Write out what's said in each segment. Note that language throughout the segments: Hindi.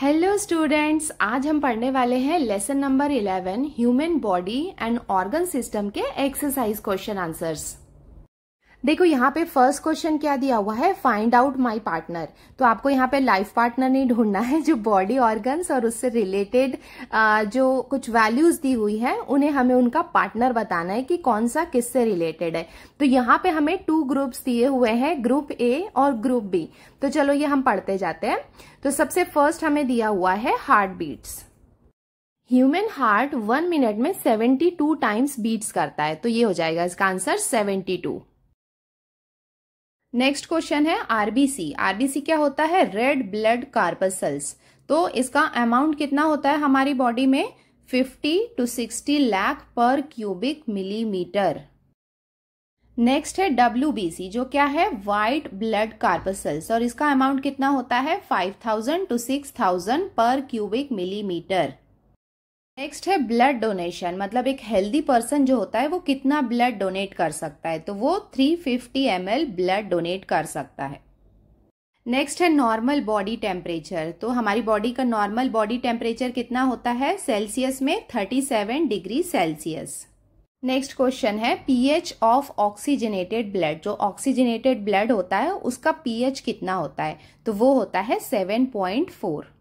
हेलो स्टूडेंट्स आज हम पढ़ने वाले हैं lesson number 11 human body and organ system के एक्सरसाइज क्वेश्चन आंसर्स देखो यहाँ पे फर्स्ट क्वेश्चन क्या दिया हुआ है फाइंड आउट माय पार्टनर तो आपको यहाँ पे लाइफ पार्टनर नहीं ढूंढना है जो बॉडी ऑर्गन्स और उससे रिलेटेड जो कुछ वैल्यूज दी हुई है उन्हें हमें उनका पार्टनर बताना है कि कौन सा किससे रिलेटेड है तो यहाँ पे हमें टू ग्रुप्स दिए हुए हैं ग्रुप ए और ग्रुप बी तो चलो ये हम पढ़ते जाते हैं तो सबसे फर्स्ट हमें दिया हुआ है heart beats human heart one minute में टू टाइम्स बीट्स करता है तो ये हो जाएगा इसका आंसर टू नेक्स्ट क्वेश्चन है आरबीसी आरबीसी क्या होता है रेड ब्लड कार्पसल्स तो इसका अमाउंट कितना होता है हमारी बॉडी में 50 टू 60 लाख पर क्यूबिक मिलीमीटर नेक्स्ट है डब्ल्यू जो क्या है व्हाइट ब्लड कार्पसल्स और इसका अमाउंट कितना होता है 5000 टू 6000 पर क्यूबिक मिलीमीटर नेक्स्ट है ब्लड डोनेशन मतलब एक हेल्दी पर्सन जो होता है वो कितना ब्लड डोनेट कर सकता है तो वो 350 फिफ्टी ब्लड डोनेट कर सकता है नेक्स्ट है नॉर्मल बॉडी टेम्परेचर तो हमारी बॉडी का नॉर्मल बॉडी टेम्परेचर कितना होता है सेल्सियस में 37 डिग्री सेल्सियस नेक्स्ट क्वेश्चन है पीएच ऑफ ऑक्सीजनेटेड ब्लड जो ऑक्सीजनेटेड ब्लड होता है उसका पीएच कितना होता है तो वो होता है सेवन पॉइंट फोर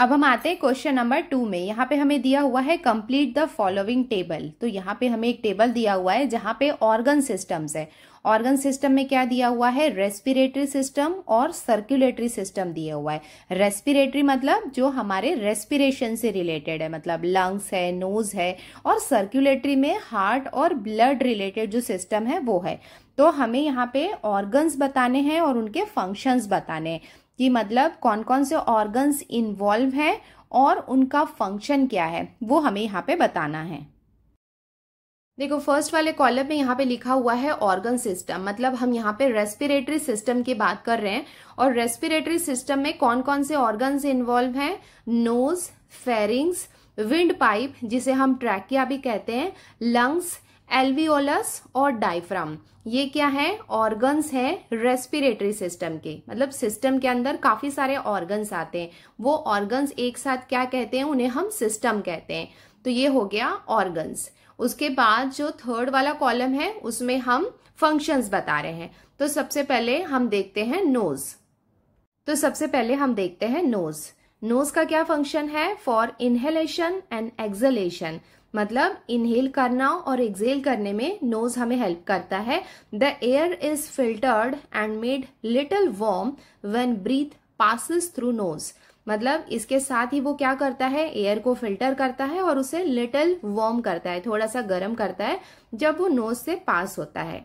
अब हम आते हैं क्वेश्चन नंबर टू में यहाँ पे हमें दिया हुआ है कंप्लीट द फॉलोइंग टेबल तो यहाँ पे हमें एक टेबल दिया हुआ है जहाँ पे ऑर्गन सिस्टम्स है ऑर्गन सिस्टम में क्या दिया हुआ है रेस्पिरेटरी सिस्टम और सर्कुलेटरी सिस्टम दिया हुआ है रेस्पिरेटरी मतलब जो हमारे रेस्पिरेशन से रिलेटेड है मतलब लंग्स है नोज है और सर्क्यूलेटरी में हार्ट और ब्लड रिलेटेड जो सिस्टम है वो है तो हमें यहाँ पे ऑर्गन्स बताने हैं और उनके फंक्शंस बताने हैं कि मतलब कौन कौन से ऑर्गन्स इन्वॉल्व हैं और उनका फंक्शन क्या है वो हमें यहाँ पे बताना है देखो फर्स्ट वाले कॉलम में यहाँ पे लिखा हुआ है ऑर्गन सिस्टम मतलब हम यहाँ पे रेस्पिरेटरी सिस्टम की बात कर रहे हैं और रेस्पिरेटरी सिस्टम में कौन कौन से ऑर्गन्स इन्वॉल्व हैं नोज फेरिंग्स विंड पाइप जिसे हम ट्रैकिया भी कहते हैं लंग्स एल्वीओलस और डायफ्राम ये क्या है ऑर्गन्स है रेस्पिरेटरी सिस्टम के मतलब सिस्टम के अंदर काफी सारे ऑर्गन्स आते हैं वो ऑर्गन्स एक साथ क्या कहते हैं उन्हें हम सिस्टम कहते हैं तो ये हो गया ऑर्गन्स उसके बाद जो थर्ड वाला कॉलम है उसमें हम फंक्शंस बता रहे हैं तो सबसे पहले हम देखते हैं नोज तो सबसे पहले हम देखते हैं नोज नोज का क्या फंक्शन है फॉर इनहेलेशन एंड एक्सलेशन मतलब इनहेल करना और एक्सेल करने में नोज हमें हेल्प करता है the air is filtered and made little warm when breath passes through nose मतलब इसके साथ ही वो क्या करता है एयर को फिल्टर करता है और उसे लिटल वार्म करता है थोड़ा सा गर्म करता है जब वो नोज से पास होता है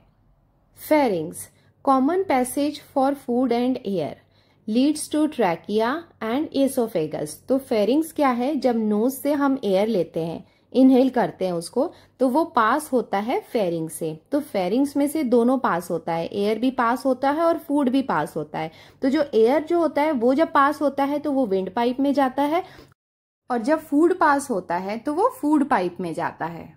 pharynx common passage for food and air leads to trachea and oesophagus तो फेरिंग्स क्या है जब नोज से हम एयर लेते हैं इनहेल करते हैं उसको तो वो पास होता है फेरिंग से तो फेरिंग्स में से दोनों पास होता है एयर भी पास होता है और फूड भी पास होता है तो जो एयर जो होता है वो जब पास होता है तो वो विंड पाइप में जाता है और जब फूड पास होता है तो वो फूड पाइप में जाता है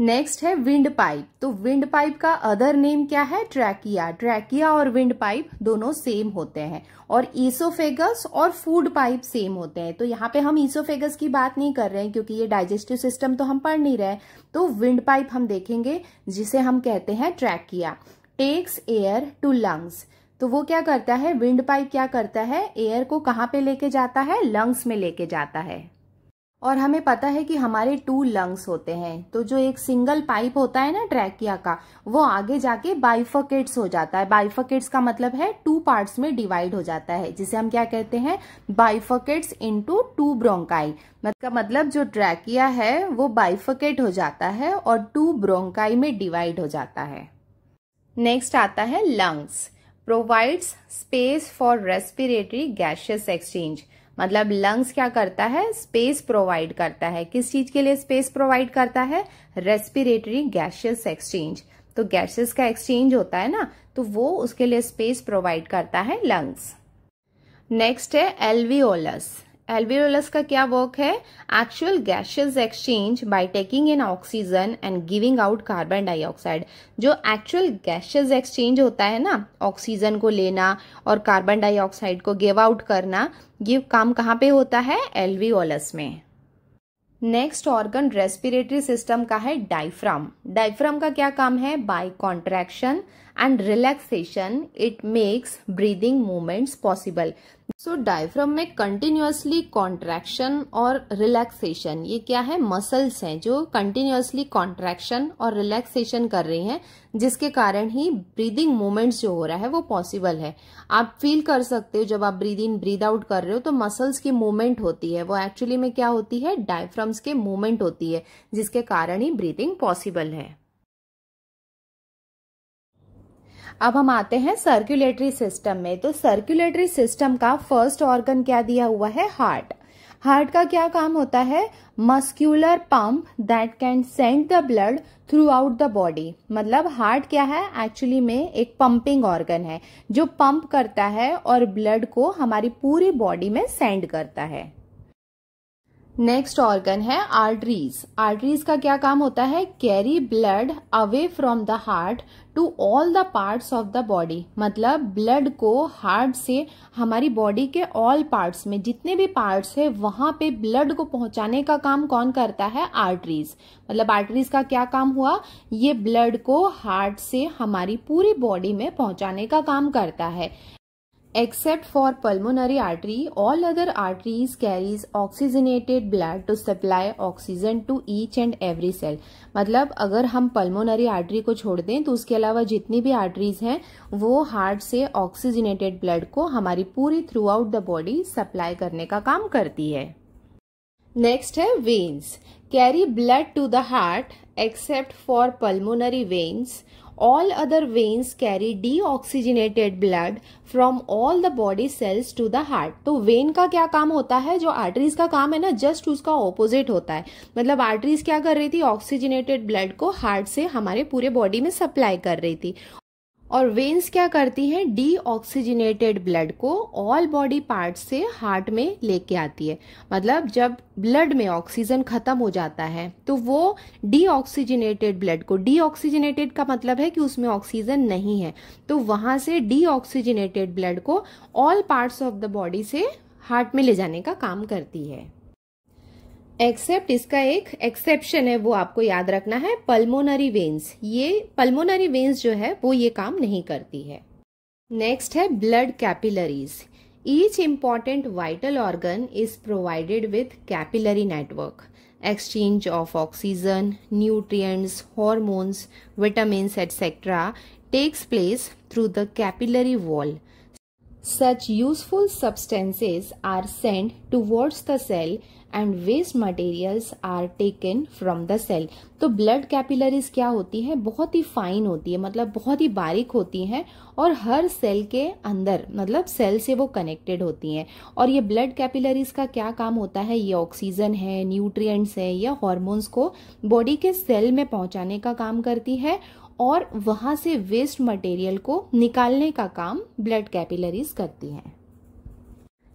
नेक्स्ट है विंड पाइप तो विंड पाइप का अदर नेम क्या है ट्रैकिया ट्रैकिया और विंड पाइप दोनों सेम होते हैं और ईसोफेगस और फूड पाइप सेम होते हैं तो यहाँ पे हम ईसोफेगस की बात नहीं कर रहे हैं क्योंकि ये डाइजेस्टिव सिस्टम तो हम पढ़ नहीं रहे तो विंड पाइप हम देखेंगे जिसे हम कहते हैं trachea takes air to lungs तो वो क्या करता है विंड पाइप क्या करता है एयर को कहाँ पे लेके जाता है लंग्स में लेके जाता है और हमें पता है कि हमारे टू लंग्स होते हैं तो जो एक सिंगल पाइप होता है ना ट्रैकिया का वो आगे जाके बाइफकेट्स हो जाता है बाइफकेट्स का मतलब है टू पार्ट्स में डिवाइड हो जाता है जिसे हम क्या कहते हैं बाइफकेट्स इनटू टू ब्रोंकाई मतलब मतलब जो ट्रैकिया है वो बाइफकेट हो जाता है और टू ब्रोंकाई में डिवाइड हो जाता है नेक्स्ट आता है lungs provides space for respiratory gaseous exchange मतलब लंग्स क्या करता है स्पेस प्रोवाइड करता है किस चीज के लिए स्पेस प्रोवाइड करता है रेस्पिरेटरी गैशियस एक्सचेंज तो गैसेस का एक्सचेंज होता है ना तो वो उसके लिए स्पेस प्रोवाइड करता है लंग्स नेक्स्ट है एल्वियोलस alveolus का क्या वर्क है actual gases exchange by taking in oxygen and giving out carbon dioxide जो एक्चुअल गैशेज एक्सचेंज होता है ना ऑक्सीजन को लेना और कार्बन डाइऑक्साइड को गिव आउट करना ये काम कहाँ पे होता है एल्विओलस में नेक्स्ट ऑर्गन रेस्पिरेटरी सिस्टम का है डाइफ्राम डाइफ्राम का क्या काम है by contraction and relaxation it makes breathing movements possible so so, में कंटिन्यूअसली कॉन्ट्रेक्शन और रिलैक्सेशन ये क्या है मसल्स हैं जो कंटिन्यूअसली कॉन्ट्रेक्शन और रिलैक्सेशन कर रही हैं जिसके कारण ही ब्रीदिंग मूवमेंट्स जो हो रहा है वो पॉसिबल है आप फील कर सकते हो जब आप ब्रीद इन ब्रीद आउट कर रहे हो तो मसल्स की मूवमेंट होती है वो एक्चुअली में क्या होती है डायफ्राम्स के मूवमेंट होती है जिसके कारण ही ब्रीदिंग पॉसिबल है अब हम आते हैं सर्कुलेटरी सिस्टम में तो सर्कुलेटरी सिस्टम का फर्स्ट ऑर्गन क्या दिया हुआ है हार्ट हार्ट का क्या काम होता है muscular pump that can send the blood throughout the body मतलब हार्ट क्या है एक्चुअली में एक पंपिंग ऑर्गन है जो पंप करता है और ब्लड को हमारी पूरी बॉडी में सेंड करता है नेक्स्ट ऑर्गन है आर्टरीज आर्टरीज का क्या काम होता है carry blood away from the heart to all the parts of the body मतलब ब्लड को हार्ट से हमारी बॉडी के ऑल पार्ट्स में जितने भी पार्ट्स है वहां पे ब्लड को पहुंचाने का काम कौन करता है आर्टरीज मतलब आर्टरीज का क्या काम हुआ ये ब्लड को हार्ट से हमारी पूरी बॉडी में पहुंचाने का काम करता है Except for pulmonary artery, all other arteries carries oxygenated blood to supply oxygen to each and every cell. मतलब अगर हम pulmonary artery को छोड़ दें तो उसके अलावा जितनी भी arteries हैं वो heart से oxygenated blood को हमारी पूरी throughout the body supply करने का काम करती है नेक्स्ट है veins carry blood to the heart except for pulmonary veins All other veins carry deoxygenated blood from all the body cells to the heart. तो vein का क्या काम होता है जो arteries का काम है ना just उसका opposite होता है मतलब arteries क्या कर रही थी oxygenated blood को heart से हमारे पूरे body में supply कर रही थी और वेन्स क्या करती हैं डी ऑक्सीजनेटेड ब्लड को ऑल बॉडी पार्ट से हार्ट में लेके आती है मतलब जब ब्लड में ऑक्सीजन खत्म हो जाता है तो वो ऑक्सीजनेटेड ब्लड को ऑक्सीजनेटेड का मतलब है कि उसमें ऑक्सीजन नहीं है तो वहाँ से ऑक्सीजनेटेड ब्लड को all parts of the body से हार्ट में ले जाने का काम करती है एक्सेप्ट इसका एक एक्सेप्शन है वो आपको याद रखना है पल्मोनरी वेन्स ये पल्मोनरी वेन्स जो है वो ये काम नहीं करती है नेक्स्ट है blood capillaries each important vital organ is provided with capillary network exchange of oxygen nutrients hormones vitamin etcetera takes place through the capillary wall such useful substances are send towards the cell and waste materials are taken from the cell तो ब्लड कैपिलरीज क्या होती हैं बहुत ही फाइन होती है मतलब बहुत ही बारीक होती हैं और हर सेल के अंदर मतलब सेल से वो कनेक्टेड होती हैं और ये ब्लड कैपिलरीज का क्या काम होता है ये ऑक्सीजन है न्यूट्रिएंट्स है या हॉर्मोन्स को बॉडी के सेल में पहुंचाने का काम करती है और वहाँ से वेस्ट मटेरियल को निकालने का काम ब्लड कैपिलरीज करती हैं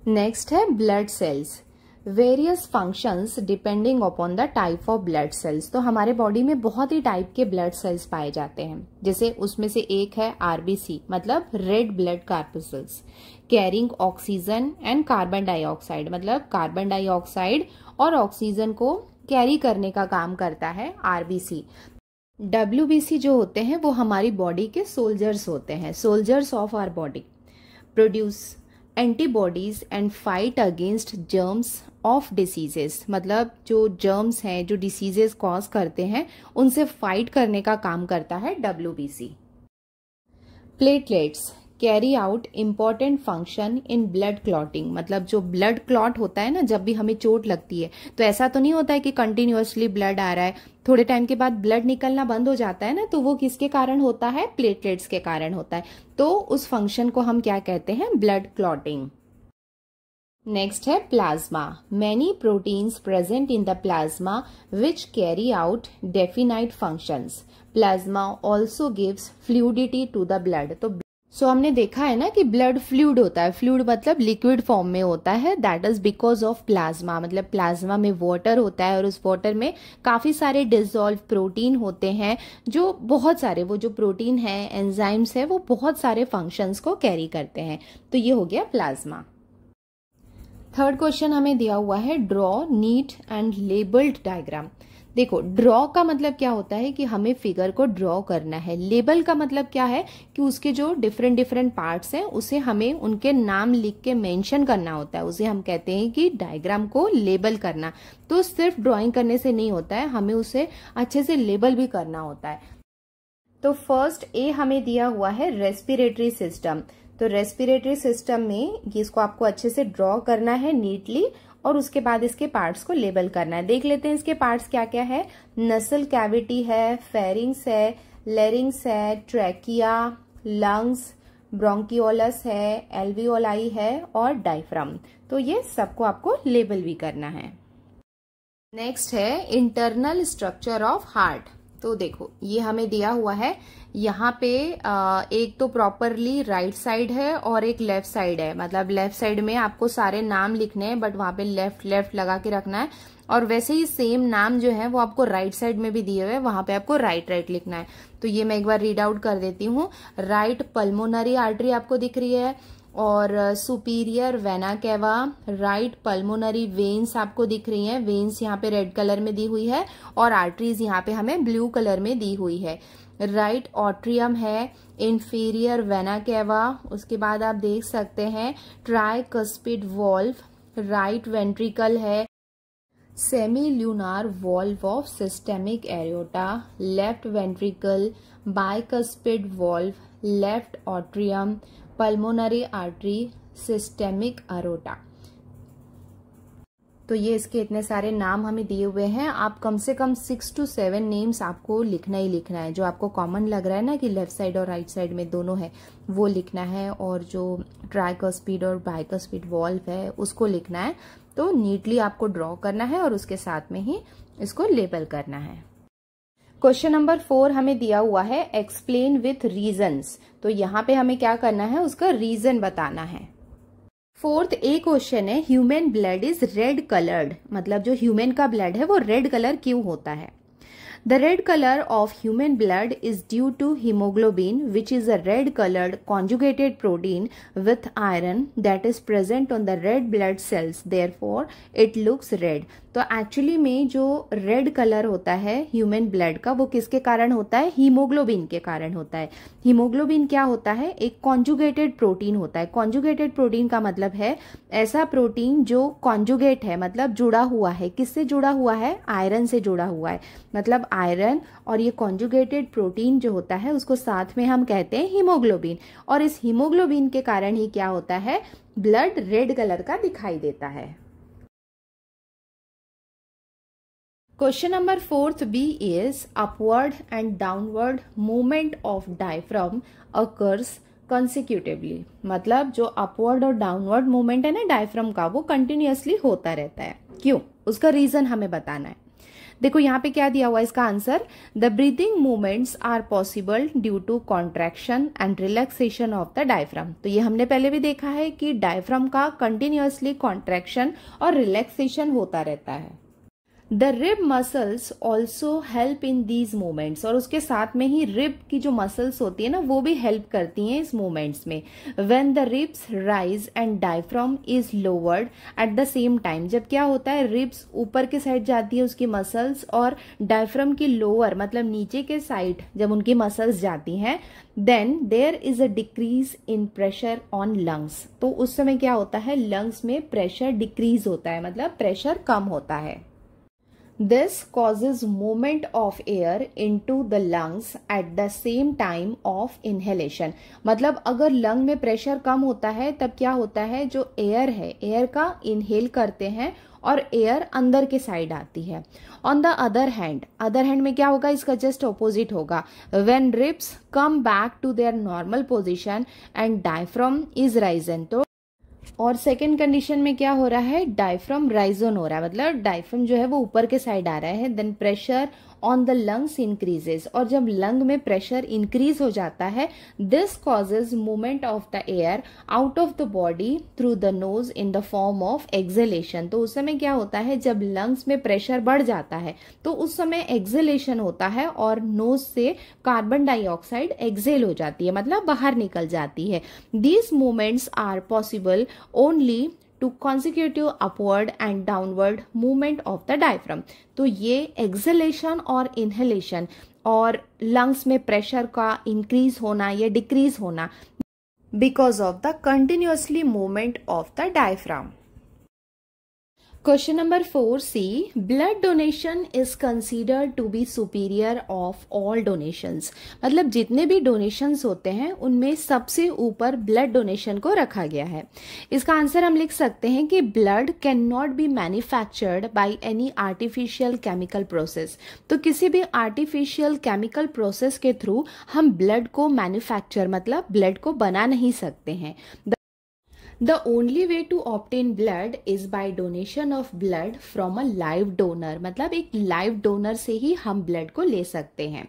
नेक्स्ट है blood cells various functions depending upon the type of blood cells तो हमारे बॉडी में बहुत ही टाइप के ब्लड सेल्स पाए जाते हैं जैसे उसमें से एक है आरबीसी मतलब red blood corpuscles carrying oxygen and carbon dioxide मतलब कार्बन डाइऑक्साइड और ऑक्सीजन को कैरी करने का काम करता है आरबीसी डब्ल्यू जो होते हैं वो हमारी बॉडी के सोल्जर्स होते हैं soldiers of our body produce antibodies and fight against germs of diseases मतलब जो जर्म्स हैं जो डिसीज़ेस कॉज करते हैं उनसे फाइट करने का काम करता है W B C platelets carry out important function in blood clotting मतलब जो ब्लड क्लॉट होता है ना जब भी हमें चोट लगती है तो ऐसा तो नहीं होता है कि कंटिन्यूसली ब्लड आ रहा है थोड़े टाइम के बाद ब्लड निकलना बंद हो जाता है ना तो वो किसके कारण होता है प्लेटलेट्स के कारण होता है तो उस फंक्शन को हम क्या कहते हैं ब्लड क्लॉटिंग नेक्स्ट है plasma many proteins present in the plasma which carry out definite functions plasma also gives fluidity to the blood तो सो so, हमने देखा है ना कि ब्लड फ्लूड होता है फ्लूड मतलब लिक्विड फॉर्म में होता है that is because of plasma मतलब प्लाज्मा में वाटर होता है और उस वाटर में काफ़ी सारे डिजॉल्व प्रोटीन होते हैं जो बहुत सारे वो जो प्रोटीन है एंजाइम्स है वो बहुत सारे फंक्शंस को कैरी करते हैं तो ये हो गया प्लाज्मा थर्ड क्वेश्चन हमें दिया हुआ है draw neat and labelled diagram देखो ड्रॉ का मतलब क्या होता है कि हमें फिगर को ड्रॉ करना है लेबल का मतलब क्या है कि उसके जो डिफरेंट डिफरेंट पार्ट्स हैं उसे हमें उनके नाम लिख के मेंशन करना होता है उसे हम कहते हैं कि डायग्राम को लेबल करना तो सिर्फ ड्राइंग करने से नहीं होता है हमें उसे अच्छे से लेबल भी करना होता है तो फर्स्ट ए हमें दिया हुआ है रेस्पिरेटरी सिस्टम तो रेस्पिरेटरी सिस्टम में इसको आपको अच्छे से ड्रॉ करना है नीटली और उसके बाद इसके पार्ट्स को लेबल करना है देख लेते हैं इसके पार्ट्स क्या क्या है नसल कैविटी है फेरिंग्स है लेरिंग्स है ट्रैकिया लंग्स ब्रोंकिओलस है एल्वियोलाई है और डाइफ्राम तो ये सबको आपको लेबल भी करना है नेक्स्ट है इंटरनल स्ट्रक्चर ऑफ हार्ट तो देखो ये हमें दिया हुआ है यहाँ पे एक तो प्रॉपरली राइट साइड है और एक लेफ्ट साइड है मतलब लेफ्ट साइड में आपको सारे नाम लिखने हैं बट वहां पे लेफ्ट लेफ्ट लगा के रखना है और वैसे ही सेम नाम जो है वो आपको राइट साइड में भी दिए हुए हैं वहाँ पे आपको राइट राइट लिखना है तो ये मैं एक बार रीड आउट कर देती हूँ राइट पल्मोनरी आर्टरी आपको दिख रही है और superior vena cava right pulmonary veins आपको दिख रही हैं वेन्स यहाँ पे रेड कलर में दी हुई है और आर्टरीज यहाँ पे हमें ब्लू कलर में दी हुई है राइट ऑट्रियम है इन्फीरियर वेना कैवा उसके बाद आप देख सकते हैं ट्राइकस्पिड वॉल्व राइट वेंट्रिकल है semilunar valve of systemic aorta left ventricle bicuspid valve left atrium pulmonary artery systemic aorta तो ये इसके इतने सारे नाम हमें दिए हुए हैं आप कम से कम सिक्स टू सेवन नेम्स आपको लिखना ही लिखना है जो आपको कॉमन लग रहा है ना कि लेफ्ट साइड और राइट साइड में दोनों है वो लिखना है और जो ट्राइक स्पीड और बाइक स्पीड वॉल्व है उसको लिखना है तो नीटली आपको ड्रॉ करना है और उसके साथ में ही इसको लेबल करना है क्वेश्चन नंबर फोर हमें दिया हुआ है एक्सप्लेन विथ रीजन तो यहाँ पे हमें क्या करना है उसका रीजन बताना है फोर्थ ए क्वेश्चन है human blood is red coloured मतलब जो ह्यूमन का ब्लड है वो रेड कलर क्यों होता है the red colour of human blood is due to haemoglobin which is a red coloured conjugated protein with iron that is present on the red blood cells therefore it looks red तो एक्चुअली में जो रेड कलर होता है ह्यूमन ब्लड का वो किसके कारण होता है हीमोग्लोबिन के कारण होता है हीमोग्लोबिन क्या होता है एक कॉन्जुगेटेड प्रोटीन होता है कॉन्जुगेटेड प्रोटीन का मतलब है ऐसा प्रोटीन जो कॉन्जुगेट है मतलब जुड़ा हुआ है किससे जुड़ा हुआ है आयरन से जुड़ा हुआ है मतलब आयरन और ये कॉन्जुगेटेड प्रोटीन जो होता है उसको साथ में हम कहते हैं हीमोग्लोबिन और इस हीमोग्लोबिन के कारण ही क्या होता है ब्लड रेड कलर का दिखाई देता है question number fourth b is upward and downward movement of diaphragm occurs consecutively मतलब जो अपवर्ड और डाउनवर्ड मूवमेंट है ना डायफ्रम का वो कंटिन्यूसली होता रहता है क्यों उसका रीजन हमें बताना है देखो यहाँ पे क्या दिया हुआ है इसका answer the breathing movements are possible due to contraction and relaxation of the diaphragm तो ये हमने पहले भी देखा है कि डायफ्राम का कंटिन्यूसली कॉन्ट्रेक्शन और रिलैक्सेशन होता रहता है the rib muscles also help in these movements और उसके साथ में ही रिब की जो मसल्स होती है ना वो भी हेल्प करती हैं इस मूवमेंट्स में when the ribs rise and diaphragm is lowered at the same time जब क्या होता है रिब्स ऊपर के साइड जाती है उसकी मसल्स और डायफ्रम की लोअर मतलब नीचे के साइड जब उनकी मसल्स जाती हैं then there is a decrease in pressure on lungs तो उस समय क्या होता है लंग्स में प्रेशर डिक्रीज होता है मतलब प्रेशर कम होता है This causes movement of air into the lungs at the same time of inhalation. मतलब अगर लंग में प्रेशर कम होता है तब क्या होता है जो एयर है एयर का इनहेल करते हैं और एयर अंदर के साइड आती है on the other hand other hand में क्या होगा इसका जस्ट ऑपोजिट होगा when ribs come back to their normal position and diaphragm is risen तो और सेकेंड कंडीशन में क्या हो रहा है डायफ्रम राइजोन हो रहा है मतलब डायफ्रम जो है वो ऊपर के साइड आ रहा है then pressure on the lungs increases और जब लंग में प्रेशर इंक्रीज हो जाता है this causes movement of the air out of the body through the nose in the form of exhalation तो उस समय क्या होता है जब लंग्स में प्रेशर बढ़ जाता है तो उस समय एक्सेलेशन होता है और नोज से कार्बन डाइऑक्साइड एक्जेल हो जाती है मतलब बाहर निकल जाती है these movements are possible only to consecutive upward and downward movement of the diaphragm तो ये एक्जलेशन और इन्हेलेशन और लंग्स में प्रेशर का इंक्रीज होना या डिक्रीज होना because of the continuously movement of the diaphragm number four c blood donation is consider to be superior of all donations मतलब जितने भी डोनेशंस होते हैं उनमें सबसे ऊपर ब्लड डोनेशन को रखा गया है इसका आंसर हम लिख सकते हैं कि blood can not be manufactured by any artificial chemical process तो किसी भी आर्टिफिशियल केमिकल प्रोसेस के थ्रू हम ब्लड को मैन्युफैक्चर मतलब ब्लड को बना नहीं सकते हैं The only way to obtain blood is by donation of blood from a live donor. मतलब एक live donor से ही हम blood को ले सकते हैं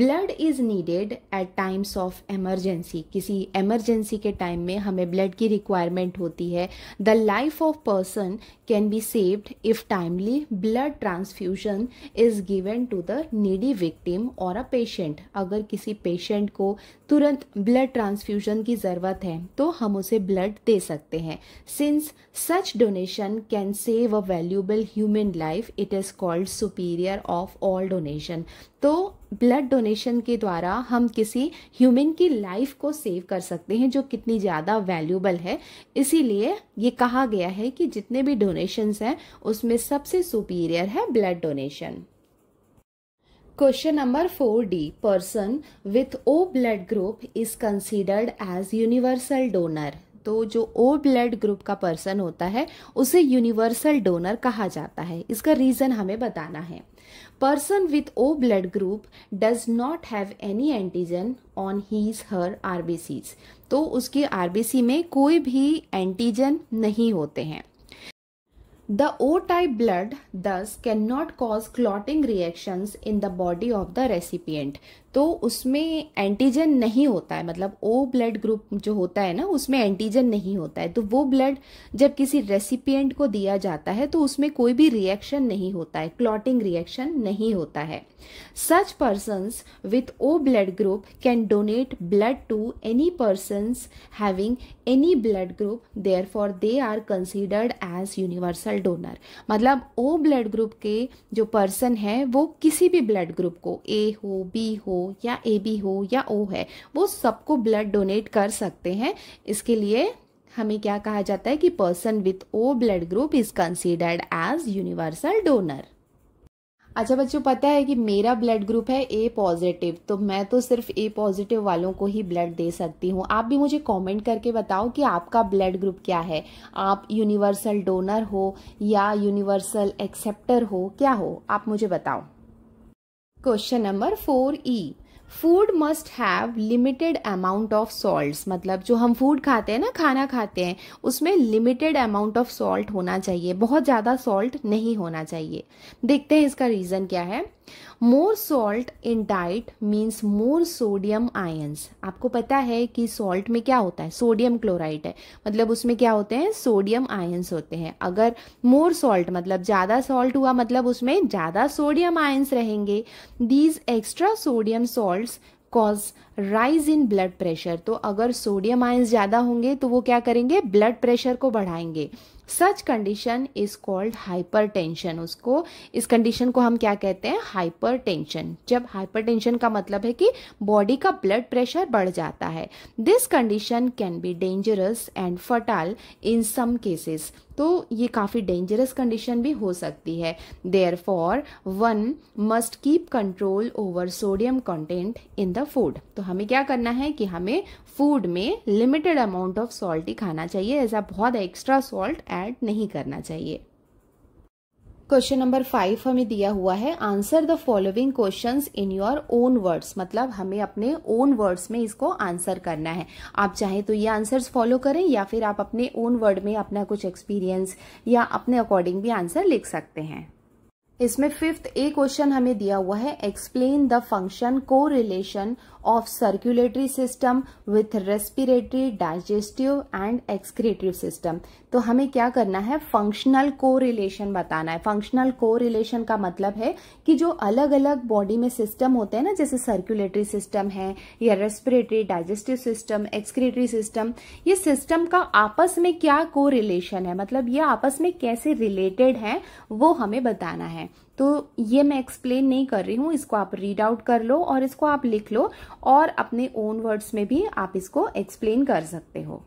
Blood is needed at times of emergency. किसी emergency के time में हमें blood की requirement होती है The life of person can be saved if timely blood transfusion is given to the needy victim or a patient. अगर किसी patient को तुरंत blood transfusion की ज़रूरत है तो हम उसे blood दे सकते हैं since such donation can save a valuable human life it is called superior of all donation तो ब्लड डोनेशन के द्वारा हम किसी ह्यूमन की लाइफ को सेव कर सकते हैं जो कितनी ज़्यादा वैल्यूबल है इसीलिए ये कहा गया है कि जितने भी डोनेशंस हैं उसमें सबसे सुपीरियर है blood donation question number four d person with O blood group is considered as universal donor तो जो ओ ब्लड ग्रुप का पर्सन होता है उसे यूनिवर्सल डोनर कहा जाता है इसका रीज़न हमें बताना है person with O blood group does not have any antigen on his her R तो उसके आर में कोई भी एंटीजन नहीं होते हैं the O type blood thus can not cause clotting reaction in the body of the recipient तो उसमें एंटीजन नहीं होता है मतलब ओ ब्लड ग्रुप जो होता है ना उसमें एंटीजन नहीं होता है तो वो ब्लड जब किसी रेसिपिएंट को दिया जाता है तो उसमें कोई भी रिएक्शन नहीं होता है क्लॉटिंग रिएक्शन नहीं होता है such persons with O blood group can donate blood to any persons having any blood group therefore they are considered as universal donor मतलब ओ ब्लड ग्रुप के जो पर्सन है वो किसी भी ब्लड ग्रुप को ए हो बी हो या ए बी हो या ओ है वो सबको ब्लड डोनेट कर सकते हैं इसके लिए हमें क्या कहा जाता है कि person with O blood group is considered as universal donor अच्छा बच्चों पता है कि मेरा ब्लड ग्रुप है ए पॉजिटिव तो मैं तो सिर्फ ए पॉजिटिव वालों को ही ब्लड दे सकती हूँ आप भी मुझे कमेंट करके बताओ कि आपका ब्लड ग्रुप क्या है आप यूनिवर्सल डोनर हो या यूनिवर्सल एक्सेप्टर हो क्या हो आप मुझे बताओ question number four e food must have limited amount of salt मतलब जो हम फूड खाते हैं ना खाना खाते हैं उसमें लिमिटेड अमाउंट ऑफ सॉल्ट होना चाहिए बहुत ज़्यादा सॉल्ट नहीं होना चाहिए देखते हैं इसका रीज़न क्या है more salt in diet means more sodium ions आपको पता है कि सॉल्ट में क्या होता है सोडियम क्लोराइड है मतलब उसमें क्या होते हैं सोडियम आयन्स होते हैं अगर मोर सॉल्ट मतलब ज़्यादा सॉल्ट हुआ मतलब उसमें ज़्यादा सोडियम आयंस रहेंगे these extra sodium salts cause rise in blood pressure तो अगर सोडियम आयन्स ज़्यादा होंगे तो वो क्या करेंगे ब्लड प्रेशर को बढ़ाएंगे such condition is called tension उसको इस कंडीशन को हम क्या कहते हैं टेंशन जब टेंशन का मतलब है कि बॉडी का ब्लड प्रेशर बढ़ जाता है this condition can be dangerous and fatal in some cases तो ये काफ़ी डेंजरस कंडीशन भी हो सकती है therefore one must keep control over sodium content in the food तो हमें क्या करना है कि हमें फूड में लिमिटेड अमाउंट ऑफ सॉल्ट ही खाना चाहिए ऐसा बहुत एक्स्ट्रा सॉल्ट ऐड नहीं करना चाहिए क्वेश्चन नंबर फाइव हमें दिया हुआ है answer the following question in your own words मतलब हमें अपने ओन वर्ड्स में इसको आंसर करना है आप चाहे तो ये आंसर्स फॉलो करें या फिर आप अपने ओन वर्ड में अपना कुछ एक्सपीरियंस या अपने अकॉर्डिंग भी आंसर लिख सकते हैं इसमें फिफ्थ ए क्वेश्चन हमें दिया हुआ है explain the function correlation of circulatory system with respiratory digestive and excretive system तो हमें क्या करना है फंक्शनल कोरिलेशन बताना है फंक्शनल कोरिलेशन का मतलब है कि जो अलग अलग बॉडी में सिस्टम होते हैं ना जैसे सर्कुलेटरी सिस्टम है या respiratory digestive system excretory system ये सिस्टम का आपस में क्या कोरिलेशन है मतलब ये आपस में कैसे रिलेटेड है वो हमें बताना है तो ये मैं एक्सप्लेन नहीं कर रही हूँ इसको आप रीड आउट कर लो और इसको आप लिख लो और अपने ओन वर्ड्स में भी आप इसको एक्सप्लेन कर सकते हो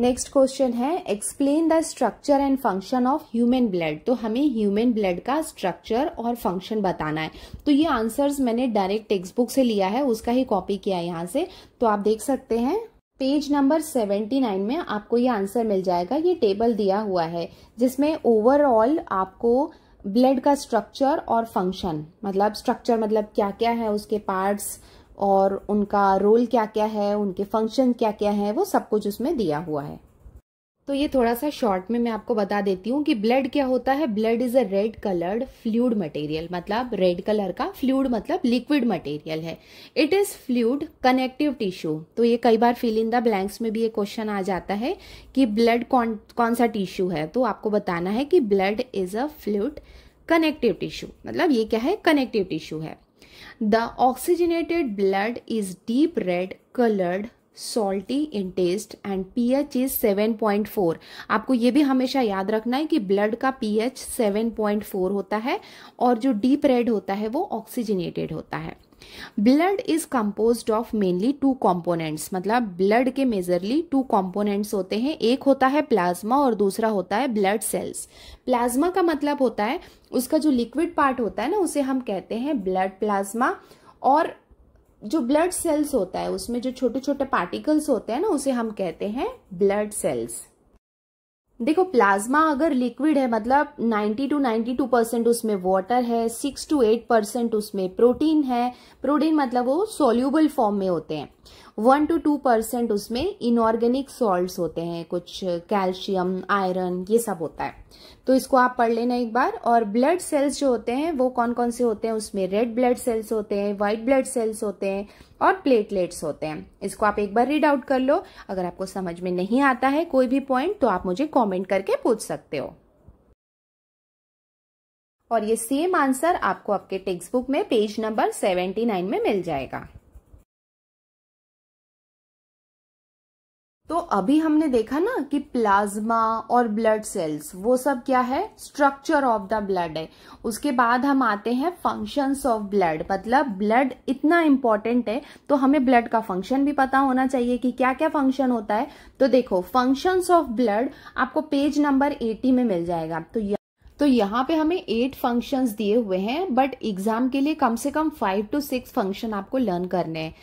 नेक्स्ट क्वेश्चन है explain the structure and function of human blood तो हमें ह्यूमन ब्लड का स्ट्रक्चर और फंक्शन बताना है तो ये आंसर्स मैंने डायरेक्ट टेक्स्ट बुक से लिया है उसका ही कॉपी किया है यहाँ से तो आप देख सकते हैं पेज नंबर 79 में आपको ये आंसर मिल जाएगा ये टेबल दिया हुआ है जिसमें ओवरऑल आपको ब्लड का स्ट्रक्चर और फंक्शन मतलब स्ट्रक्चर मतलब क्या क्या है उसके पार्ट्स और उनका रोल क्या क्या है उनके फंक्शन क्या क्या है वो सब कुछ उसमें दिया हुआ है तो ये थोड़ा सा शॉर्ट में मैं आपको बता देती हूँ कि ब्लड क्या होता है blood is a red coloured fluid material मतलब रेड कलर का फ्लूड मतलब लिक्विड मटेरियल है it is fluid connective tissue तो ये कई बार फिल इन द ब्लैंक्स में भी ये क्वेश्चन आ जाता है कि ब्लड कौन कौन सा टिश्यू है तो आपको बताना है कि blood is a fluid connective tissue मतलब ये क्या है कनेक्टिव टिश्यू है The oxygenated blood is deep red colored salty in taste and P H is seven point four आपको ये भी हमेशा याद रखना है कि ब्लड का P H seven point four होता है और जो डीप रेड होता है वो ऑक्सीजनेटेड होता है blood is compose of mainly two components मतलब ब्लड के मेजरली टू कॉम्पोनेंट्स होते हैं एक होता है प्लाज्मा और दूसरा होता है ब्लड सेल्स प्लाज्मा का मतलब होता है उसका जो लिक्विड पार्ट होता है ना उसे हम कहते हैं ब्लड प्लाज्मा और जो ब्लड सेल्स होता है उसमें जो छोटे छोटे पार्टिकल्स होते हैं ना उसे हम कहते हैं ब्लड सेल्स देखो प्लाज्मा अगर लिक्विड है मतलब 90 टू 92 परसेंट उसमें वाटर है 6 टू 8 परसेंट उसमें प्रोटीन है प्रोटीन मतलब वो सोल्यूबल फॉर्म में होते हैं वन टू टू परसेंट उसमें इनऑर्गेनिक सॉल्ट्स होते हैं कुछ कैल्शियम आयरन ये सब होता है तो इसको आप पढ़ लेना एक बार और ब्लड सेल्स जो होते हैं वो कौन कौन से होते हैं उसमें रेड ब्लड सेल्स होते हैं व्हाइट ब्लड सेल्स होते हैं और प्लेटलेट्स होते हैं इसको आप एक बार रीड आउट कर लो अगर आपको समझ में नहीं आता है कोई भी पॉइंट तो आप मुझे कॉमेंट करके पूछ सकते हो और ये सेम आंसर आपको आपके टेक्स्ट बुक में पेज नंबर 79 में मिल जाएगा तो अभी हमने देखा ना कि प्लाज्मा और ब्लड सेल्स वो सब क्या है स्ट्रक्चर ऑफ द ब्लड है उसके बाद हम आते हैं फंक्शंस ऑफ ब्लड मतलब ब्लड इतना इंपॉर्टेंट है तो हमें ब्लड का फंक्शन भी पता होना चाहिए कि क्या क्या फंक्शन होता है तो देखो फंक्शंस ऑफ ब्लड आपको पेज नंबर 80 में मिल जाएगा तो तो यहाँ पे हमें एट फंक्शंस दिए हुए हैं बट एग्जाम के लिए कम से कम फाइव टू सिक्स फंक्शन आपको लर्न करने हैं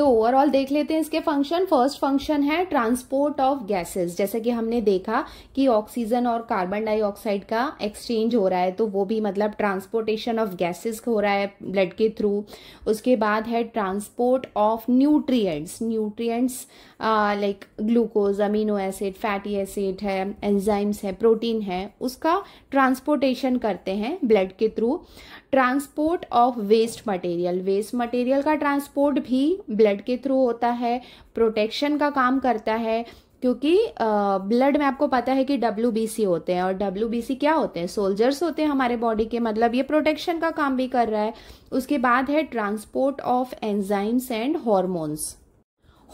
तो ओवरऑल देख लेते हैं इसके फंक्शन फर्स्ट फंक्शन है ट्रांसपोर्ट ऑफ गैसेस जैसे कि हमने देखा कि ऑक्सीजन और कार्बन डाइऑक्साइड का एक्सचेंज हो रहा है तो वो भी मतलब ट्रांसपोर्टेशन ऑफ गैसेस हो रहा है ब्लड के थ्रू उसके बाद है transport of nutrients nutrients like glucose amino acid fatty acid है एंजाइम्स है प्रोटीन है उसका ट्रांसपोर्टेशन करते हैं ब्लड के through transport of waste material waste material का ट्रांसपोर्ट भी ब्लड के थ्रू होता है प्रोटेक्शन का काम करता है क्योंकि ब्लड में आपको पता है कि डब्ल्यू होते हैं और डब्ल्यू क्या होते हैं सोल्जर्स होते हैं हमारे बॉडी के मतलब ये प्रोटेक्शन का काम भी कर रहा है उसके बाद है transport of enzymes and hormones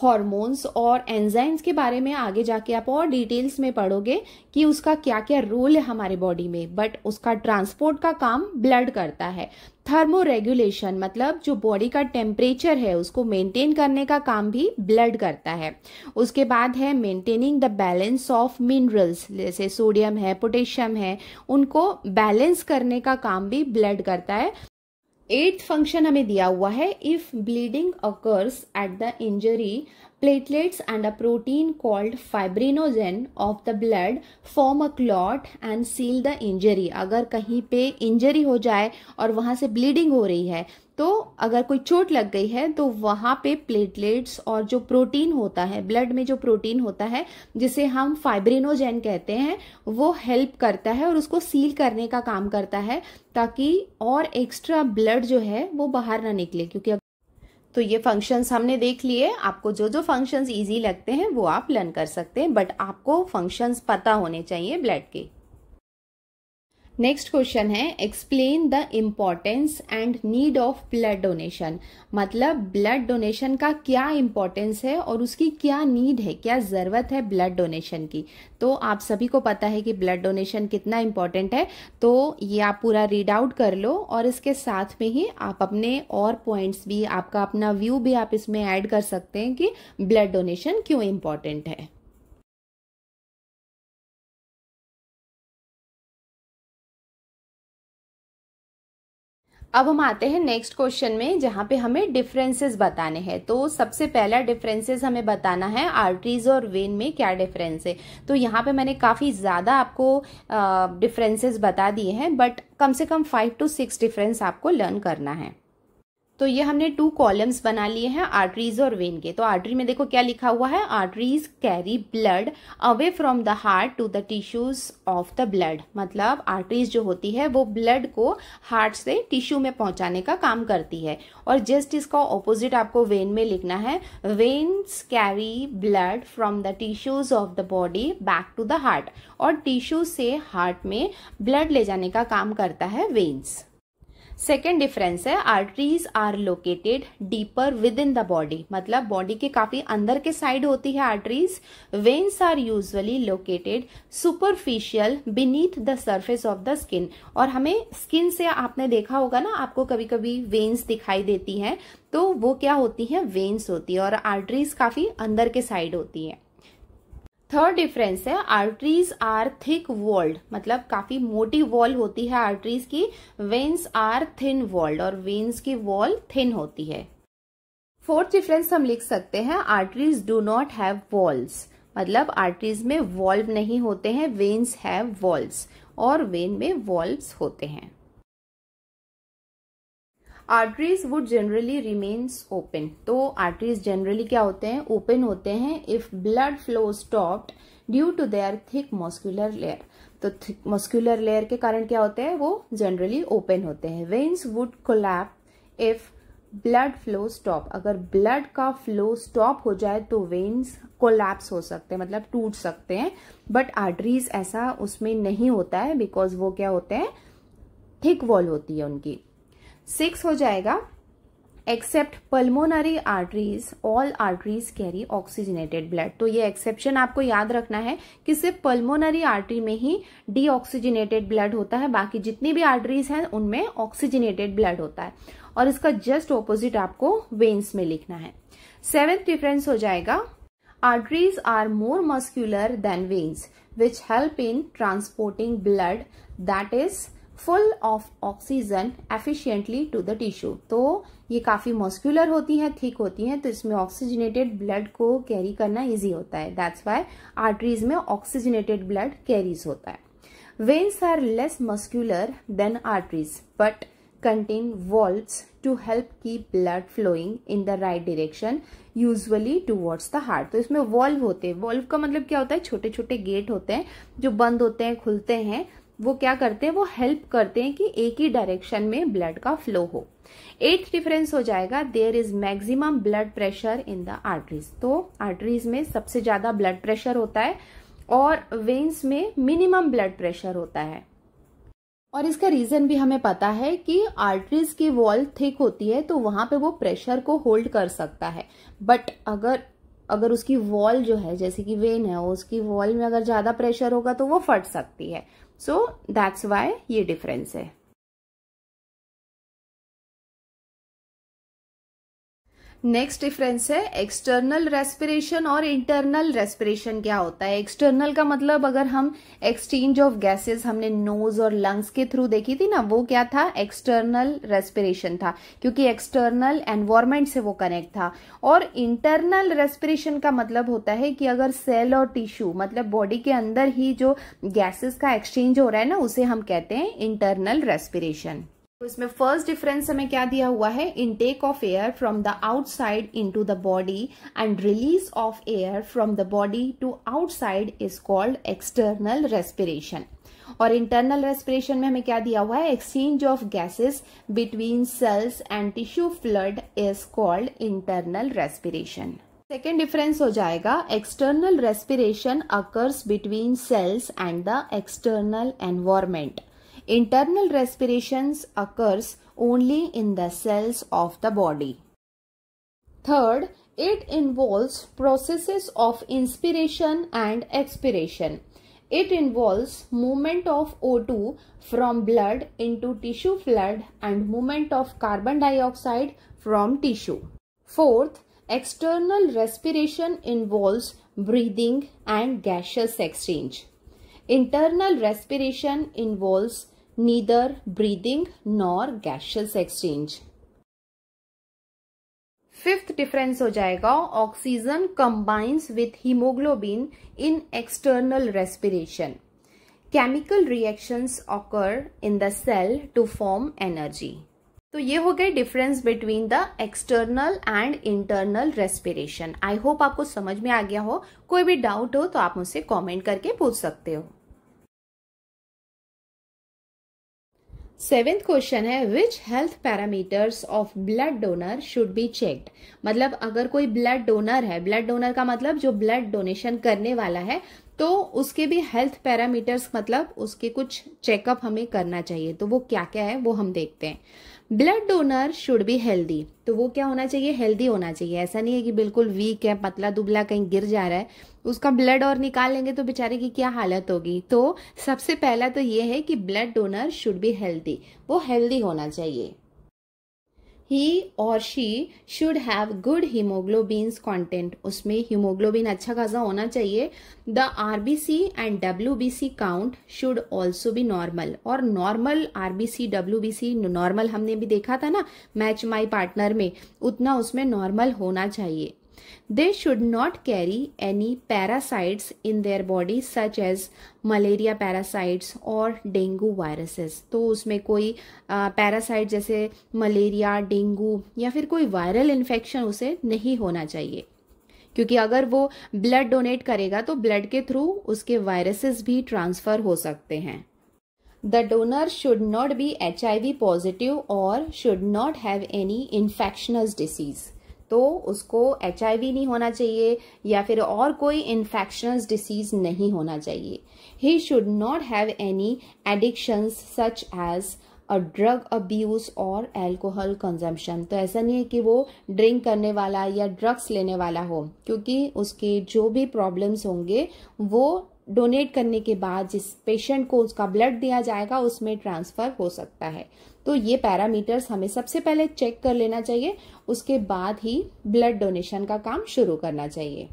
hormones और एंजाइम्स के बारे में आगे जाके आप और डिटेल्स में पढ़ोगे कि उसका क्या क्या रोल है हमारे बॉडी में बट उसका ट्रांसपोर्ट का काम ब्लड करता है थर्मो रेगुलेशन मतलब जो बॉडी का टेम्परेचर है उसको मेंटेन करने का काम भी ब्लड करता है उसके बाद है maintaining the balance of minerals जैसे सोडियम है पोटेशियम है उनको बैलेंस करने का काम भी ब्लड करता है एट्थ फंक्शन हमें दिया हुआ है if bleeding occurs at the injury Platelets and a protein called fibrinogen of the blood form a clot and seal the injury. अगर कहीं पे इंजरी हो जाए और वहाँ से ब्लीडिंग हो रही है तो अगर कोई चोट लग गई है तो वहाँ पे प्लेटलेट्स और जो प्रोटीन होता है ब्लड में जो प्रोटीन होता है जिसे हम फाइब्रिनोजेन कहते हैं वो हेल्प करता है और उसको सील करने का काम करता है ताकि और एक्स्ट्रा ब्लड जो है वो बाहर ना निकले क्योंकि तो ये फंक्शंस हमने देख लिए आपको जो जो फंक्शंस इजी लगते हैं वो आप लर्न कर सकते हैं बट आपको फंक्शंस पता होने चाहिए ब्लड के नेक्स्ट क्वेश्चन है explain the importance and need of blood donation मतलब ब्लड डोनेशन का क्या इम्पोर्टेंस है और उसकी क्या नीड है क्या ज़रूरत है ब्लड डोनेशन की तो आप सभी को पता है कि ब्लड डोनेशन कितना इम्पोर्टेंट है तो ये आप पूरा रीड आउट कर लो और इसके साथ में ही आप अपने और पॉइंट्स भी आपका अपना व्यू भी आप इसमें ऐड कर सकते हैं कि ब्लड डोनेशन क्यों इम्पोर्टेंट है अब हम आते हैं नेक्स्ट क्वेश्चन में जहाँ पे हमें डिफरेंसेस बताने हैं तो सबसे पहला डिफरेंसेस हमें बताना है आर्टरीज और वेन में क्या डिफरेंस है तो यहाँ पे मैंने काफ़ी ज़्यादा आपको डिफरेंसेस बता दिए हैं बट कम से कम फाइव टू सिक्स डिफरेंस आपको लर्न करना है तो ये हमने टू कॉलम्स बना लिए हैं आर्टरीज और वेन के तो आर्टरी में देखो क्या लिखा हुआ है arteries carry blood away from the heart to the tissues of the blood मतलब आर्टरीज जो होती है वो ब्लड को हार्ट से टिश्यू में पहुंचाने का काम करती है और जस्ट इसका ऑपोजिट आपको वेन में लिखना है veins carry blood from the tissues of the body back to the heart और टिश्यू से हार्ट में ब्लड ले जाने का काम करता है वेन्स सेकेंड डिफरेंस है arteries are located deeper within the body मतलब बॉडी के काफी अंदर के साइड होती है arteries veins are usually located superficial beneath the surface of the skin और हमें स्किन से आपने देखा होगा ना आपको कभी कभी वेन्स दिखाई देती हैं तो वो क्या होती है वेन्स होती है और आर्टरीज काफी अंदर के साइड होती है थर्ड डिफरेंस है आर्टरीज आर थिक वॉल्ड मतलब काफी मोटी वॉल होती है आर्टरीज की वेन्स आर थिन वॉल्ड और वेन्स की वॉल थिन होती है फोर्थ डिफरेंस हम लिख सकते हैं arteries do not have walls मतलब आर्टरीज में वॉल्व नहीं होते हैं वेन्स हैव वॉल्व्स और वेन में वॉल्व होते हैं arteries would generally remains open तो आर्टरीज जनरली क्या होते हैं ओपन होते हैं if blood flow stopped due to their thick muscular layer तो थिक मस्कुलर लेयर के कारण क्या होते हैं वो जनरली ओपन होते हैं veins would collapse if blood flow stop अगर ब्लड का फ्लो स्टॉप हो जाए तो वेन्स कोलैप्स हो सकते हैं मतलब टूट सकते हैं बट आर्टरीज ऐसा उसमें नहीं होता है बिकॉज वो क्या होते हैं थिक वॉल होती है उनकी सिक्स हो जाएगा except pulmonary arteries all arteries carry oxygenated blood तो ये एक्सेप्शन आपको याद रखना है कि सिर्फ पल्मोनरी आर्टरी में ही डीऑक्सीजनेटेड ब्लड होता है बाकी जितनी भी आर्टरीज हैं उनमें ऑक्सीजनेटेड ब्लड होता है और इसका जस्ट ऑपोजिट आपको वेन्स में लिखना है सेवेंथ डिफरेंस हो जाएगा arteries are more muscular than veins which help in transporting blood that is full of oxygen efficiently to the tissue तो ये काफ़ी मॉस्क्यूलर होती हैं थिक होती हैं तो इसमें ऑक्सीजनेटेड ब्लड को कैरी करना ईजी होता है दैट्स वाई आर्टरीज में ऑक्सीजनेटेड ब्लड कैरीज होता है veins are less muscular than arteries but contain valve to help keep blood flowing in the right direction usually towards the heart तो इसमें वॉल्व होते हैं वॉल्व का मतलब क्या होता है छोटे छोटे गेट होते हैं जो बंद होते हैं खुलते हैं वो क्या करते हैं वो हेल्प करते हैं कि एक ही डायरेक्शन में ब्लड का फ्लो हो एथ डिफरेंस हो जाएगा there is maximum blood pressure in the arteries तो आर्टरीज में सबसे ज्यादा ब्लड प्रेशर होता है और वेन्स में मिनिमम ब्लड प्रेशर होता है और इसका रीजन भी हमें पता है कि आर्टरीज की वॉल थिक होती है तो वहां पे वो प्रेशर को होल्ड कर सकता है बट अगर अगर उसकी वॉल जो है जैसे कि वेन है उसकी वॉल में अगर ज्यादा प्रेशर होगा तो वो फट सकती है सो दैट्स वाई ये डिफरेंस है नेक्स्ट डिफरेंस है एक्सटर्नल रेस्पिरेशन और इंटरनल रेस्पिरेशन क्या होता है एक्सटर्नल का मतलब अगर हम एक्सचेंज ऑफ गैसेस हमने नोज और लंग्स के थ्रू देखी थी ना वो क्या था एक्सटर्नल रेस्पिरेशन था क्योंकि एक्सटर्नल एनवायरमेंट से वो कनेक्ट था और इंटरनल रेस्पिरेशन का मतलब होता है कि अगर सेल और टिश्यू मतलब बॉडी के अंदर ही जो गैसेस का एक्सचेंज हो रहा है ना उसे हम कहते हैं इंटरनल रेस्पिरेशन तो इसमें फर्स्ट डिफरेंस हमें क्या दिया हुआ है intake of air from the outside into the body and release of air from the body to outside is called external respiration और इंटरनल रेस्पिरेशन में हमें क्या दिया हुआ है exchange of gases between cells and tissue fluid is called internal respiration second difference हो जाएगा external respiration occurs between cells and the external environment Internal respirations occurs only in the cells of the body. Third, it involves processes of inspiration and expiration. It involves movement of O2 from blood into tissue flood and movement of carbon dioxide from tissue. Fourth, external respiration involves breathing and gaseous exchange. Internal respiration involves neither breathing nor gaseous exchange. Fifth difference हो जाएगा oxygen combines with haemoglobin in external respiration chemical reactions occur in the cell to form energy तो ये हो गए difference between the external and internal respiration I hope आपको समझ में आ गया हो कोई भी डाउट हो तो आप मुझसे कमेंट करके पूछ सकते हो सेवेंथ क्वेश्चन है which health parameters of blood donor should be checked मतलब अगर कोई ब्लड डोनर है ब्लड डोनर का मतलब जो ब्लड डोनेशन करने वाला है तो उसके भी हेल्थ पैरामीटर्स मतलब उसके कुछ चेकअप हमें करना चाहिए तो वो क्या क्या है वो हम देखते हैं blood donor should be healthy तो वो क्या होना चाहिए हेल्दी होना चाहिए ऐसा नहीं है कि बिल्कुल वीक है पतला दुबला कहीं गिर जा रहा है उसका ब्लड और निकाल लेंगे तो बेचारे की क्या हालत होगी तो सबसे पहला तो ये है कि blood donor should be healthy वो हेल्दी होना चाहिए ही और she should have good haemoglobins content उसमें हीमोग्लोबिन अच्छा खासा होना चाहिए the R B C and W B C count should also be normal और normal R B C W B C normal हमने भी देखा था ना मैच माई पार्टनर में उतना उसमें नॉर्मल होना चाहिए They should not carry any parasites in their body such as malaria parasites और डेंगू वायरसेस तो उसमें कोई पैरासाइट जैसे मलेरिया डेंगू या फिर कोई वायरल इन्फेक्शन उसे नहीं होना चाहिए क्योंकि अगर वो ब्लड डोनेट करेगा तो ब्लड के थ्रू उसके वायरसेस भी ट्रांसफ़र हो सकते हैं the donor should not be hiv positive or should not have any infectious disease तो उसको एच नहीं होना चाहिए या फिर और कोई इन्फेक्शन डिसीज नहीं होना चाहिए he should not have any addictions such as a drug abuse और एल्कोहल कंजम्पशन तो ऐसा नहीं है कि वो ड्रिंक करने वाला या ड्रग्स लेने वाला हो क्योंकि उसके जो भी प्रॉब्लम्स होंगे वो डोनेट करने के बाद जिस पेशेंट को उसका ब्लड दिया जाएगा उसमें ट्रांसफ़र हो सकता है तो ये पैरामीटर्स हमें सबसे पहले चेक कर लेना चाहिए उसके बाद ही ब्लड डोनेशन का काम शुरू करना चाहिए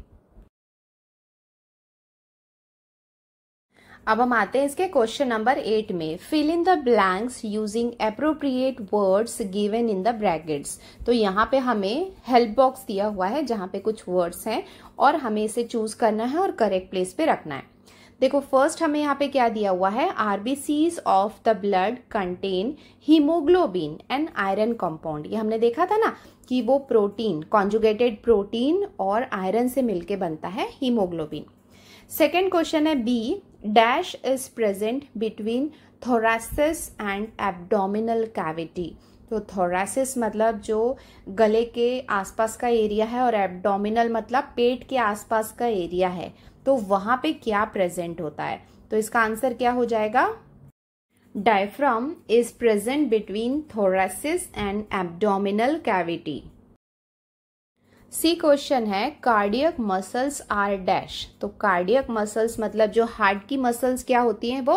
अब हम आते हैं इसके क्वेश्चन नंबर एट में fill in the blanks using appropriate words given in the brackets तो यहाँ पे हमें हेल्प बॉक्स दिया हुआ है जहां पे कुछ वर्ड्स हैं और हमें इसे चूज करना है और करेक्ट प्लेस पे रखना है देखो फर्स्ट हमें यहाँ पे क्या दिया हुआ है RBCs of the blood contain haemoglobin and iron compound ये हमने देखा था ना कि वो प्रोटीन कॉन्जुगेटेड प्रोटीन और आयरन से मिलके बनता है हीमोग्लोबिन सेकेंड क्वेश्चन है B dash is present between thorax and abdominal cavity तो थोरासिस मतलब जो गले के आसपास का एरिया है और एबडोमिनल मतलब पेट के आसपास का एरिया है तो वहां पे क्या प्रेजेंट होता है तो इसका आंसर क्या हो जाएगा diaphragm is present between thorax and abdominal cavity C question है कार्डियक मसल्स आर डैश तो कार्डियक मसल्स मतलब जो हार्ट की मसल्स क्या होती हैं वो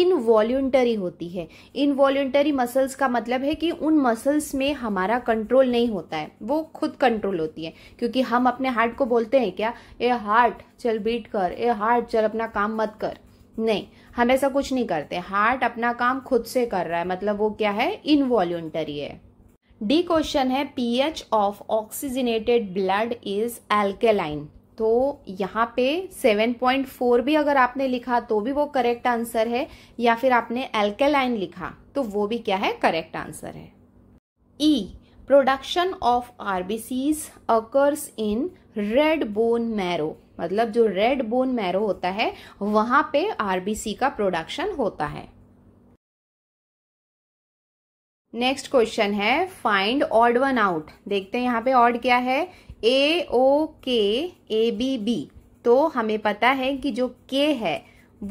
इनवॉल्यूंटरी होती है इनवॉल्यूंटरी मसल्स का मतलब है कि उन मसल्स में हमारा कंट्रोल नहीं होता है वो खुद कंट्रोल होती है क्योंकि हम अपने हार्ट को बोलते हैं क्या ए हार्ट चल बीट कर ए हार्ट चल अपना काम मत कर नहीं हम ऐसा कुछ नहीं करते हार्ट अपना काम खुद से कर रहा है मतलब वो क्या है इनवॉल्यूंटरी है डी क्वेश्चन है pH of oxygenated blood is alkaline तो यहाँ पे 7.4 भी अगर आपने लिखा तो भी वो करेक्ट आंसर है या फिर आपने एल्केलाइन लिखा तो वो भी क्या है करेक्ट आंसर है E production of RBCs occurs in red bone marrow मतलब जो रेड बोन मैरो होता है वहां पे आरबीसी का प्रोडक्शन होता है नेक्स्ट क्वेश्चन है फाइंड ऑड वन आउट देखते हैं यहाँ पे ऑड क्या है ए ओ के ए बी बी तो हमें पता है कि जो के है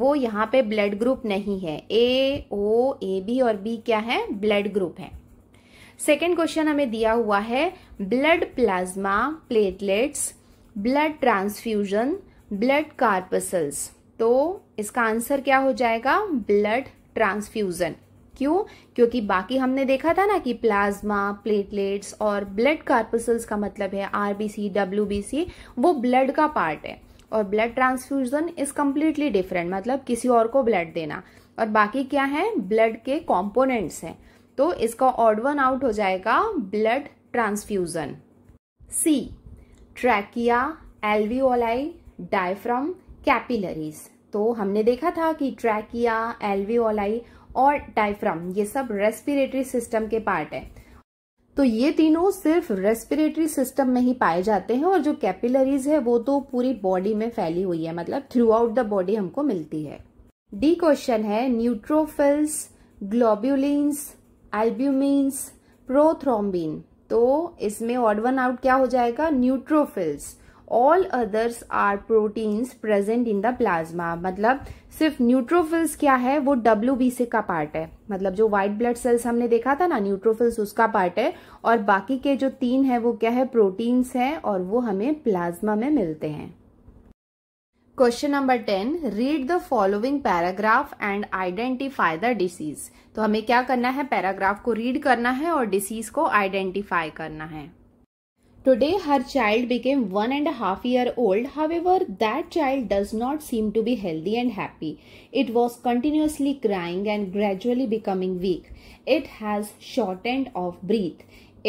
वो यहाँ पे ब्लड ग्रुप नहीं है ए ओ ए बी और बी क्या है ब्लड ग्रुप है सेकेंड क्वेश्चन हमें दिया हुआ है blood plasma platelets blood transfusion blood corpuscles तो इसका आंसर क्या हो जाएगा ब्लड ट्रांसफ्यूजन क्यों क्योंकि बाकी हमने देखा था ना कि प्लाज्मा प्लेटलेट्स और ब्लड कार्पसल्स का मतलब है आरबीसी डब्ल्यूबीसी वो ब्लड का पार्ट है और blood transfusion is completely different मतलब किसी और को ब्लड देना और बाकी क्या है ब्लड के कॉम्पोनेंट्स हैं तो इसका ऑड वन आउट हो जाएगा blood transfusion C trachea alveoli diaphragm capillaries तो हमने देखा था कि ट्रैकिया एल्वीओलाई और डायफ्राम ये सब रेस्पिरेटरी सिस्टम के पार्ट है तो ये तीनों सिर्फ रेस्पिरेटरी सिस्टम में ही पाए जाते हैं और जो कैपिलरीज है वो तो पूरी बॉडी में फैली हुई है मतलब थ्रू आउट द बॉडी हमको मिलती है डी क्वेश्चन है न्यूट्रोफिल्स ग्लोब्यूलिन्स एल्ब्यूमिन्स प्रोथ्रोम्बिन तो इसमें ऑर्डवन आउट क्या हो जाएगा neutrophils all others are proteins present in the plasma मतलब सिर्फ न्यूट्रोफिल्स क्या है वो डब्ल्यू बी सी का पार्ट है मतलब जो व्हाइट ब्लड सेल्स हमने देखा था ना न्यूट्रोफिल्स उसका पार्ट है और बाकी के जो तीन है वो क्या है प्रोटीन्स है और वो हमें प्लाज्मा में मिलते हैं question number ten read the following paragraph and identify the disease तो हमें क्या करना है पैराग्राफ को रीड करना है और डिसीज को आइडेंटिफाई करना है Today, her child became one and a half year old. However, that child does not seem to be healthy and happy. It was continuously crying and gradually becoming weak. It has shortened of breath.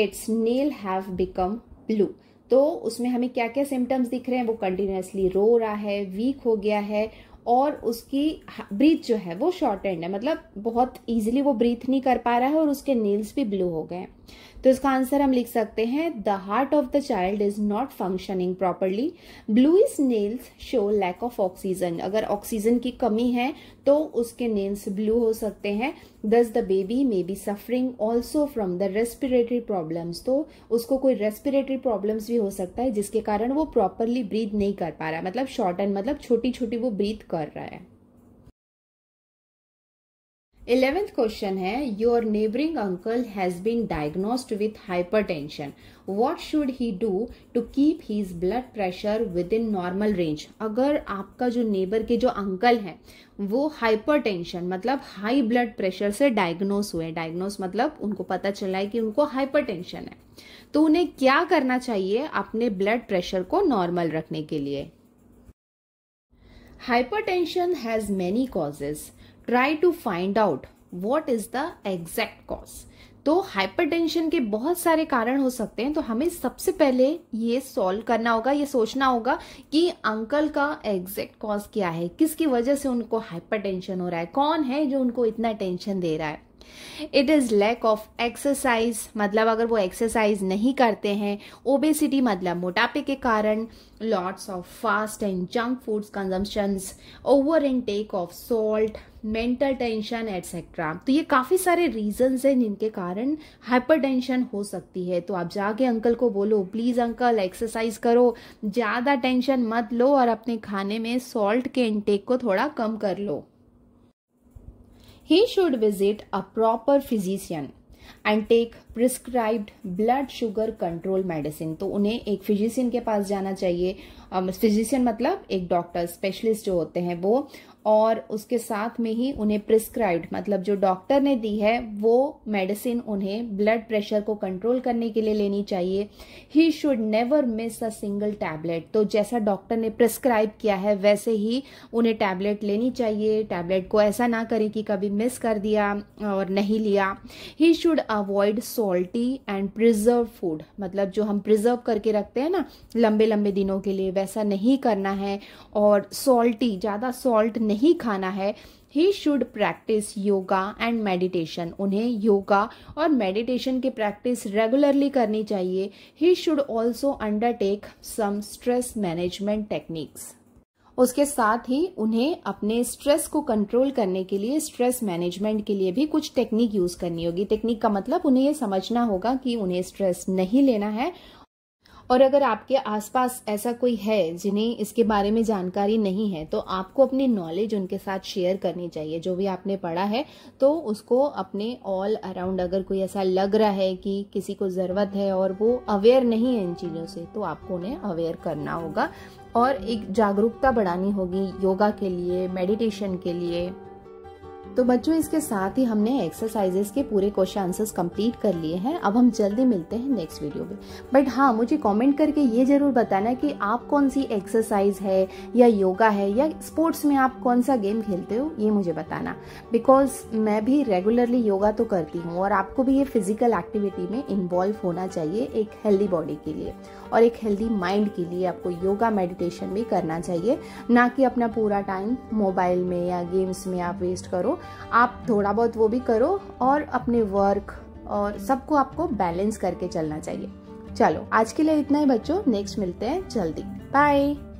Its nail have become blue. तो उसमें हमें क्या क्या सिम्टम्स दिख रहे हैं वो कंटिन्यूसली रो रहा है वीक हो गया है और उसकी ब्रीथ जो है वो शॉर्ट एंड है मतलब बहुत इजीली वो ब्रीथ नहीं कर पा रहा है और उसके नेल्स भी ब्लू हो गए हैं तो इसका आंसर हम लिख सकते हैं the heart of the child is not functioning properly is nails show lack of oxygen अगर ऑक्सीजन की कमी है तो उसके नेल्स ब्लू हो सकते हैं thus the baby may be suffering also from the respiratory problems तो उसको कोई रेस्पिरेटरी प्रॉब्लम्स भी हो सकता है जिसके कारण वो प्रॉपरली ब्रीथ नहीं कर पा रहा है मतलब शॉर्ट एंड मतलब छोटी छोटी वो ब्रीथ कर रहा है इलेवेंथ क्वेश्चन है your neighbouring uncle has been diagnosed with tension what should he do to keep his blood pressure within normal range अगर आपका जो नेबर के जो अंकल है वो हाइपर टेंशन मतलब हाई ब्लड प्रेशर से डायग्नोस हुए डायग्नोस मतलब उनको पता चला है कि उनको हाइपर टेंशन है तो उन्हें क्या करना चाहिए अपने ब्लड प्रेशर को नॉर्मल रखने के लिए hypertension has many causes try to find out what is the exact cause तो हाइपरटेंशन के बहुत सारे कारण हो सकते हैं तो हमें सबसे पहले ये सॉल्व करना होगा ये सोचना होगा कि अंकल का एग्जैक्ट कॉज क्या है किसकी वजह से उनको हाइपरटेंशन हो रहा है कौन है जो उनको इतना टेंशन दे रहा है it is lack of exercise मतलब अगर वो एक्सरसाइज नहीं करते हैं ओबेसिटी मतलब मोटापे के कारण lots of fast and junk foods consumption over intake of salt mental tension etcetera तो ये काफ़ी सारे रीजंस हैं जिनके कारण हाइपरटेंशन हो सकती है तो आप जाके अंकल को बोलो प्लीज़ अंकल एक्सरसाइज करो ज़्यादा टेंशन मत लो और अपने खाने में सॉल्ट के इनटेक को थोड़ा कम कर लो he should visit a proper physician and take prescribed blood sugar control medicine तो उन्हें एक फिजिशियन के पास जाना चाहिए फिजिशियन मतलब एक डॉक्टर स्पेशलिस्ट जो होते हैं वो और उसके साथ में ही उन्हें प्रिस्क्राइब्ड मतलब जो डॉक्टर ने दी है वो मेडिसिन उन्हें ब्लड प्रेशर को कंट्रोल करने के लिए लेनी चाहिए he should never miss a single tablet तो जैसा डॉक्टर ने प्रिस्क्राइब किया है वैसे ही उन्हें टैबलेट लेनी चाहिए टैबलेट को ऐसा ना करें कि कभी मिस कर दिया और नहीं लिया he should avoid salty and preserve food मतलब जो हम प्रिजर्व करके रखते हैं ना लंबे लंबे दिनों के लिए वैसा नहीं करना है और सॉल्टी ज़्यादा सॉल्ट नहीं नहीं खाना है he should practise yoga and meditation उन्हें योगा और मेडिटेशन की प्रैक्टिस रेगुलरली करनी चाहिए he should also undertake some stress management techniques उसके साथ ही उन्हें अपने स्ट्रेस को कंट्रोल करने के लिए स्ट्रेस मैनेजमेंट के लिए भी कुछ टेक्निक यूज करनी होगी टेक्निक का मतलब उन्हें यह समझना होगा कि उन्हें स्ट्रेस नहीं लेना है और अगर आपके आसपास ऐसा कोई है जिन्हें इसके बारे में जानकारी नहीं है तो आपको अपनी नॉलेज उनके साथ शेयर करनी चाहिए जो भी आपने पढ़ा है तो उसको अपने ऑल अराउंड अगर कोई ऐसा लग रहा है कि किसी को ज़रूरत है और वो अवेयर नहीं है इन चीज़ों से तो आपको उन्हें अवेयर करना होगा और एक जागरूकता बढ़ानी होगी योगा के लिए मेडिटेशन के लिए तो बच्चों इसके साथ ही हमने एक्सरसाइजेस के पूरे क्वेश्चन आंसर्स कंप्लीट कर लिए हैं अब हम जल्दी मिलते हैं नेक्स्ट वीडियो में बट हाँ मुझे कमेंट करके ये ज़रूर बताना कि आप कौन सी एक्सरसाइज है या योगा है या स्पोर्ट्स में आप कौन सा गेम खेलते हो ये मुझे बताना बिकॉज मैं भी रेगुलरली योगा तो करती हूँ और आपको भी ये फिजिकल एक्टिविटी में इन्वॉल्व होना चाहिए एक हेल्दी बॉडी के लिए और एक हेल्दी माइंड के लिए आपको योगा मेडिटेशन भी करना चाहिए ना कि अपना पूरा टाइम मोबाइल में या गेम्स में आप वेस्ट करो आप थोड़ा बहुत वो भी करो और अपने वर्क और सबको आपको बैलेंस करके चलना चाहिए चलो आज के लिए इतना ही बच्चों नेक्स्ट मिलते हैं जल्दी बाय